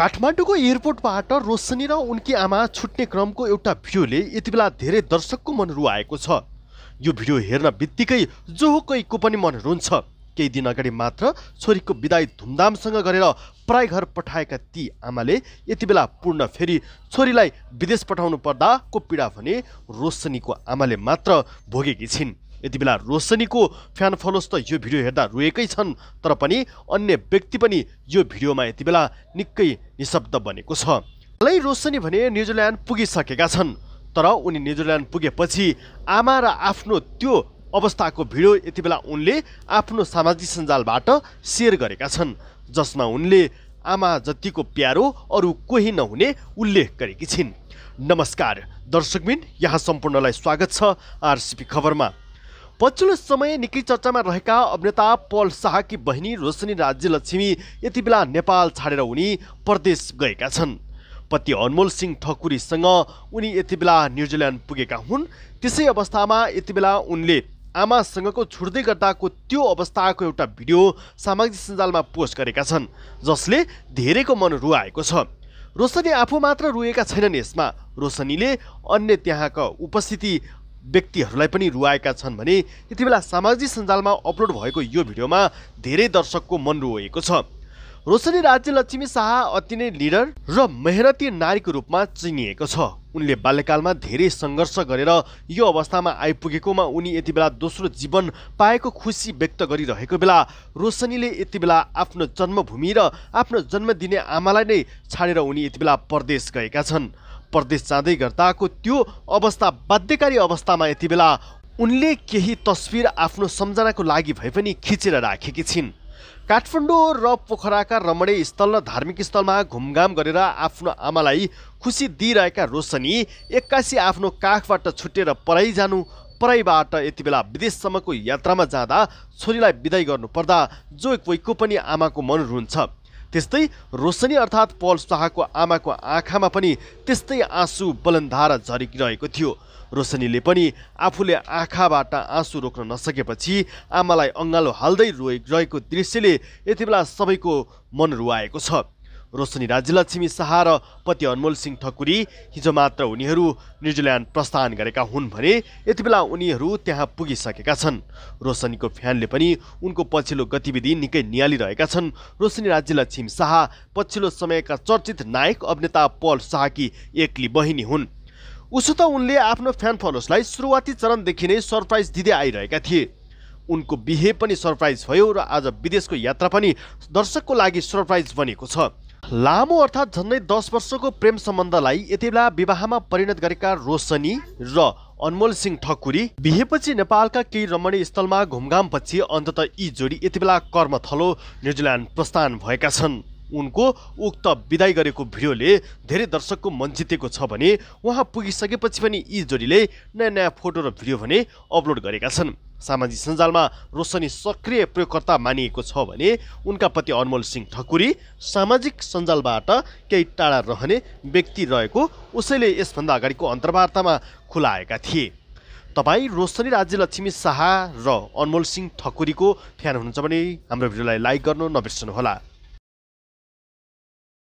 काठमाडौँको एयरपोर्टबाट रोशनी र उनकी आमा छुट्ने क्रमको एउटा भिडियोले यति बेला धेरै दर्शकको मन रुवाएको छ यो भिडियो हेर्न बित्तिकै जो कोहीको पनि मन रुन्छ केही दिन अगाडि मात्र छोरीको विदाई धुमधामसँग गरेर प्राय घर पठाएका ती आमाले यति बेला पूर्ण फेरि छोरीलाई विदेश पठाउनु पर्दाको पीडा भने रोशनीको आमाले मात्र भोगेकी छिन् यति बेला रोशनीको फ्यान फलोस त यो भिडियो हेर्दा रोएकै छन् तर पनि अन्य व्यक्ति पनि यो भिडियोमा यति बेला निकै निशब्द बनेको छ हालै रोशनी भने न्युजिल्यान्ड पुगिसकेका छन् तर उनी न्युजिल्यान्ड पुगेपछि आमा र आफ्नो त्यो अवस्थाको भिडियो यति बेला उनले आफ्नो सामाजिक सञ्जालबाट सेयर गरेका छन् जसमा उनले आमा जतिको प्यारो अरू कोही नहुने उल्लेख गरेकी छिन् नमस्कार दर्शकबिन यहाँ सम्पूर्णलाई स्वागत छ आरसिपी खबरमा पछिल्लो समय निकै चर्चामा रहेका अभिनेता पल शाहकी बहिनी रोशनी राज्यलक्ष्मी यति बेला नेपाल छाडेर उनी परदेश गएका छन् पति अनमोल सिंह ठकुरीसँग उनी यति बेला न्युजिल्यान्ड पुगेका हुन् त्यसै अवस्थामा यति बेला उनले आमासँगको छुट्दै गर्दाको त्यो अवस्थाको एउटा भिडियो सामाजिक सञ्जालमा पोस्ट गरेका छन् जसले धेरैको मन रुवाएको छ रोशनी आफू मात्र रुएका छैनन् यसमा रोशनीले अन्य त्यहाँका उपस्थिति व्यक्तिहरूलाई पनि रुवाएका छन् भने यति बेला सामाजिक सञ्जालमा अपलोड भएको यो भिडियोमा धेरै दर्शकको मन रुएको छ रोशनी राज्य लक्ष्मी शाह अति नै लिडर र मेहनती नारीको रूपमा चिनिएको छ उनले बाल्यकालमा धेरै सङ्घर्ष गरेर यो अवस्थामा आइपुगेकोमा उनी यति बेला दोस्रो जीवन पाएको खुसी व्यक्त गरिरहेको बेला रोशनीले यति बेला आफ्नो जन्मभूमि र आफ्नो जन्म दिने आमालाई नै छाडेर उनी यति बेला परदेश गएका छन् प्रदेश जाँदै गर्दाको त्यो अवस्था बाध्यकारी अवस्थामा यति बेला उनले केही तस्विर आफ्नो सम्झनाको लागि भए पनि खिचेर राखेकी छिन् काठमाडौँ र पोखराका रमणीय स्थल र धार्मिक स्थलमा घुमघाम गरेर आफ्नो आमालाई खुसी दिइरहेका रोशनी एक्कासी आफ्नो काखबाट छुटेर परै जानु पराइबाट यति बेला विदेशसम्मको यात्रामा जाँदा छोरीलाई विदाई गर्नुपर्दा जो कोहीको पनि आमाको मन रुन्छ त्यस्तै रोशनी अर्थात् पल शाहको आमाको आँखामा पनि त्यस्तै आँसु बलन्धारा झरिरहेको थियो रोशनीले पनि आफूले आँखाबाट आँसु रोक्न नसकेपछि आमालाई अँगालो हाल्दै रोइरहेको दृश्यले यति बेला सबैको मन रुवाएको छ रोशनी राज्यलक्ष्मी शाह र पति अनमोल सिंह ठकुरी हिजो मात्र उनीहरू न्युजिल्यान्ड प्रस्थान गरेका हुन् भने यति बेला उनीहरू त्यहाँ पुगिसकेका छन् रोशनीको फ्यानले पनि उनको पछिल्लो गतिविधि निकै निहालिरहेका छन् रोशनी राज्यलक्ष्मी शाह पछिल्लो समयका चर्चित नायक अभिनेता पल शाहकी एक्ली बहिनी हुन् उसो त उनले आफ्नो फ्यान फलोसलाई सुरुवाती चरणदेखि नै सरप्राइज दिँदै आइरहेका थिए उनको बिहे पनि सरप्राइज भयो र आज विदेशको यात्रा पनि दर्शकको लागि सरप्राइज बनेको छ लामो अर्थात् झन्डै दस वर्षको प्रेम सम्बन्धलाई यति बेला विवाहमा परिणत गरेका रोशनी र अनमोल सिंह ठकुरी बिहेपछि नेपालका केही रमणीय स्थलमा घुमघामपछि अन्तत यी जोडी यति यतिबेला कर्मथलो न्युजिल्यान्ड प्रस्थान भएका छन् उनको उक्त विदाई गरेको भिडियोले धेरै दर्शकको मन जितेको छ भने उहाँ पुगिसकेपछि पनि यी जोडीले नयाँ नयाँ फोटो र भिडियो भने अपलोड गरेका छन् सामाजिक सञ्जालमा रोशनी सक्रिय प्रयोगकर्ता मानिएको छ भने उनका पति अनमोल सिंह ठकुरी सामाजिक सञ्जालबाट केही टाढा रहने व्यक्ति रहेको उसैले यसभन्दा अगाडिको अन्तर्वार्तामा खुलाएका थिए तपाईँ रोशनी राज्यलक्ष्मी शाह र अनमोल सिंह ठकुरीको फ्यान हुनुहुन्छ भने हाम्रो भिडियोलाई लाइक गर्नु नबिर्सनुहोला